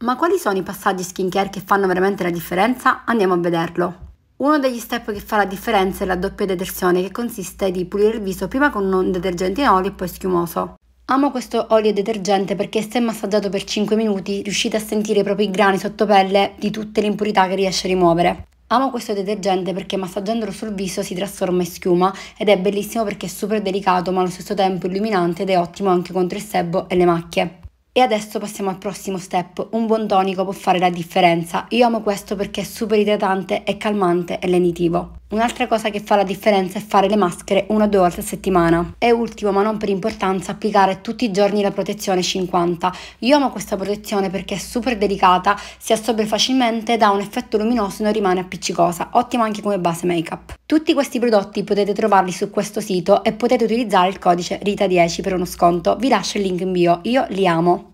Ma quali sono i passaggi skincare che fanno veramente la differenza? Andiamo a vederlo. Uno degli step che fa la differenza è la doppia detersione che consiste di pulire il viso prima con un detergente in olio e poi schiumoso. Amo questo olio detergente perché se massaggiato per 5 minuti riuscite a sentire i propri grani sotto pelle di tutte le impurità che riesce a rimuovere. Amo questo detergente perché massaggiandolo sul viso si trasforma in schiuma ed è bellissimo perché è super delicato ma allo stesso tempo illuminante ed è ottimo anche contro il sebo e le macchie. E adesso passiamo al prossimo step, un buon tonico può fare la differenza, io amo questo perché è super idratante, è calmante e lenitivo. Un'altra cosa che fa la differenza è fare le maschere una o due volte a settimana. E ultimo, ma non per importanza, applicare tutti i giorni la protezione 50. Io amo questa protezione perché è super delicata, si assorbe facilmente, dà un effetto luminoso e non rimane appiccicosa, ottima anche come base make-up. Tutti questi prodotti potete trovarli su questo sito e potete utilizzare il codice RITA10 per uno sconto. Vi lascio il link in bio, io li amo.